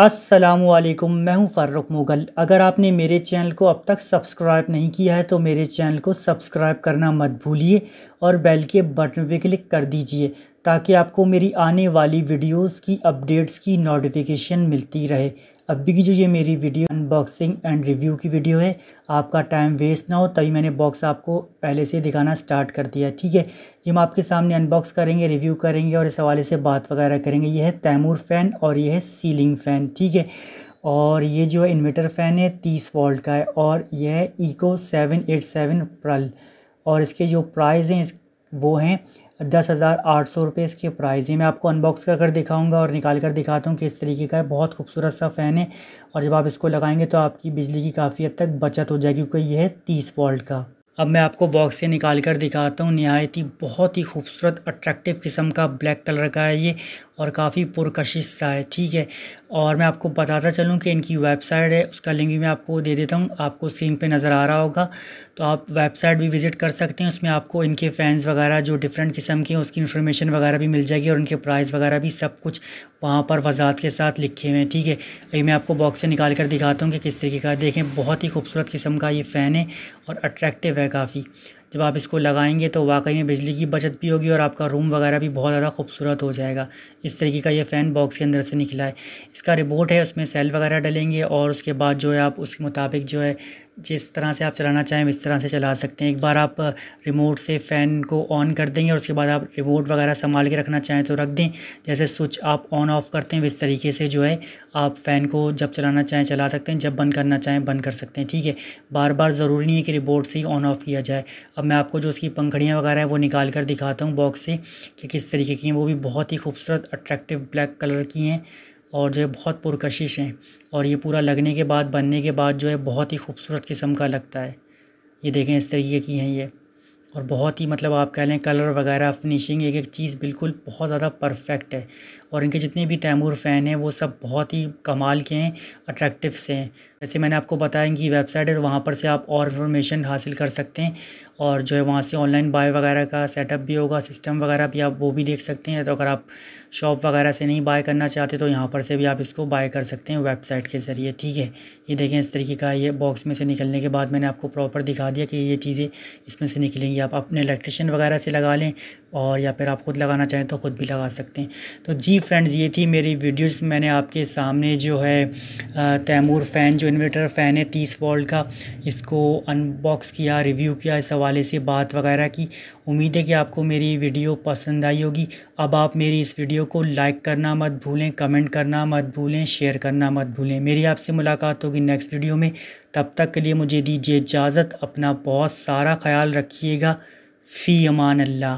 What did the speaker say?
असलकुम मैं हूं फारुक मुगल अगर आपने मेरे चैनल को अब तक सब्सक्राइब नहीं किया है तो मेरे चैनल को सब्सक्राइब करना मत भूलिए और बेल के बटन पे क्लिक कर दीजिए ताकि आपको मेरी आने वाली वीडियोस की अपडेट्स की नोटिफिकेशन मिलती रहे अभी की जो ये मेरी वीडियो अनबॉक्सिंग एंड रिव्यू की वीडियो है आपका टाइम वेस्ट ना हो तभी मैंने बॉक्स आपको पहले से दिखाना स्टार्ट कर दिया ठीक है ये हम आपके सामने अनबॉक्स करेंगे रिव्यू करेंगे और इस हवाले से बात वगैरह करेंगे ये है तैमूर फ़ैन और ये है सीलिंग फ़ैन ठीक है और ये जो है फ़ैन है तीस वॉल्ट का है और यह है ईको सेवन एट सेवन प्रल और इसके जो प्राइस हैं वो हैं दस हज़ार आठ सौ रुपये इसकी प्राइस है मैं आपको अनबॉक्स कर कर दिखाऊंगा और निकाल कर दिखाता हूँ कि इस तरीके का है बहुत खूबसूरत सा फ़ैन है और जब आप इसको लगाएंगे तो आपकी बिजली की काफ़ी हद तक बचत हो जाएगी क्योंकि यह है तीस वोल्ट का अब मैं आपको बॉक्स से निकाल कर दिखाता हूँ नहायत ही बहुत ही खूबसूरत अट्रैक्टिव किस्म का ब्लैक कलर का है ये और काफ़ी पुरकशिश सा है ठीक है और मैं आपको बताता चलूँ कि इनकी वेबसाइट है उसका लिंक भी मैं आपको दे देता हूँ आपको स्क्रीन पे नज़र आ रहा होगा तो आप वेबसाइट भी विज़िट कर सकते हैं उसमें आपको इनके फ़ैन्स वगैरह जो डिफरेंट किस्म के हैं उसकी इन्फॉर्मेशन वगैरह भी मिल जाएगी और उनके प्राइस वगैरह भी सब कुछ वहाँ पर वजात के साथ लिखे हुए हैं ठीक है अभी मैं आपको बॉक्स से निकाल कर दिखाता हूँ कि किस तरीके का देखें बहुत ही खूबसूरत किस्म का ये फ़ैन है और अट्रैक्टिव है काफ़ी जब आप इसको लगाएंगे तो वाकई में बिजली की बचत भी होगी और आपका रूम वगैरह भी बहुत ज़्यादा खूबसूरत हो जाएगा इस तरीके का ये फ़ैन बॉक्स के अंदर से निकला है इसका रिबोट है उसमें सेल वगैरह डलेंगे और उसके बाद जो है आप उसके मुताबिक जो है जिस तरह से आप चलाना चाहें इस तरह से चला सकते हैं एक बार आप रिमोट से फ़ैन को ऑन कर देंगे और उसके बाद आप रिमोट वगैरह संभाल के रखना चाहें तो रख दें जैसे स्विच आप ऑन ऑफ़ करते हैं इस तरीके से जो है आप फ़ैन को जब चलाना चाहें चला सकते हैं जब बंद करना चाहें बंद कर सकते हैं ठीक है बार बार ज़रूरी नहीं है कि रिमोट से ही ऑन ऑफ़ किया जाए अब मैं आपको जो उसकी पंखड़ियाँ वगैरह हैं वो निकाल कर दिखाता हूँ बॉक्स से कि किस तरीके की हैं वो भी बहुत ही खूबसूरत अट्रैक्टिव ब्लैक कलर की हैं और जो है बहुत पुरकशिश हैं और ये पूरा लगने के बाद बनने के बाद जो है बहुत ही खूबसूरत किस्म का लगता है ये देखें इस तरीके की हैं ये और बहुत ही मतलब आप कह लें कलर वगैरह फिनिशिंग एक एक चीज़ बिल्कुल बहुत ज़्यादा परफेक्ट है और इनके जितने भी तैमूर फ़ैन हैं वो सब बहुत ही कमाल के हैं अट्रैक्टिव से हैं जैसे मैंने आपको बताया इनकी वेबसाइट है तो वहाँ पर से आप और इन्फॉर्मेशन हासिल कर सकते हैं और जो है वहाँ से ऑनलाइन बाय वगैरह का सेटअप भी होगा सिस्टम वगैरह भी आप वो भी देख सकते हैं तो अगर आप शॉप वगैरह से नहीं बाय करना चाहते तो यहाँ पर से भी आप इसको बाय कर सकते हैं वेबसाइट के ज़रिए ठीक है ये देखें इस तरीके का ये बॉक्स में से निकलने के बाद मैंने आपको प्रॉपर दिखा दिया कि ये चीज़ें इसमें से निकलेंगी आप अपने इलेक्ट्रिशियन वगैरह से लगा लें और या फिर आप खुद लगाना चाहें तो खुद भी लगा सकते हैं तो जी फ्रेंड्स ये थी मेरी वीडियोज़ मैंने आपके सामने जो है तैमूर फ़ैन जो इन्वेटर फ़ैन है तीस वॉल्ट का इसको अनबॉक्स किया रिव्यू किया इस हवाले हवाले से बात वगैरह की उम्मीद है कि आपको मेरी वीडियो पसंद आई होगी अब आप मेरी इस वीडियो को लाइक करना मत भूलें कमेंट करना मत भूलें शेयर करना मत भूलें मेरी आपसे मुलाकात होगी नेक्स्ट वीडियो में तब तक के लिए मुझे दीजिए इजाज़त अपना बहुत सारा ख्याल रखिएगा फ़ी अमान अल्लाह